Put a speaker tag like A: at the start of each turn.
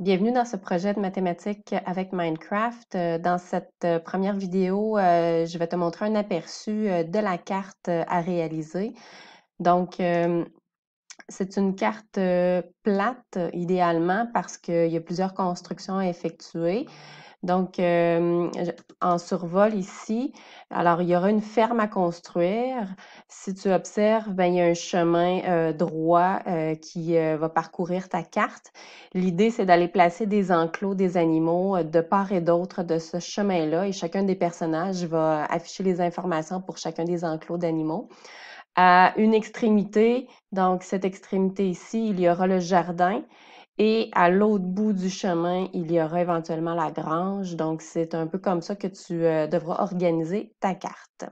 A: Bienvenue dans ce projet de mathématiques avec Minecraft. Euh, dans cette euh, première vidéo, euh, je vais te montrer un aperçu de la carte à réaliser. Donc, c'est une carte plate, idéalement, parce qu'il y a plusieurs constructions à effectuer. Donc, en survol ici, alors il y aura une ferme à construire. Si tu observes, ben, il y a un chemin droit qui va parcourir ta carte. L'idée, c'est d'aller placer des enclos des animaux de part et d'autre de ce chemin-là et chacun des personnages va afficher les informations pour chacun des enclos d'animaux à une extrémité. Donc, cette extrémité ici, il y aura le jardin. Et à l'autre bout du chemin, il y aura éventuellement la grange. Donc, c'est un peu comme ça que tu euh, devras organiser ta carte.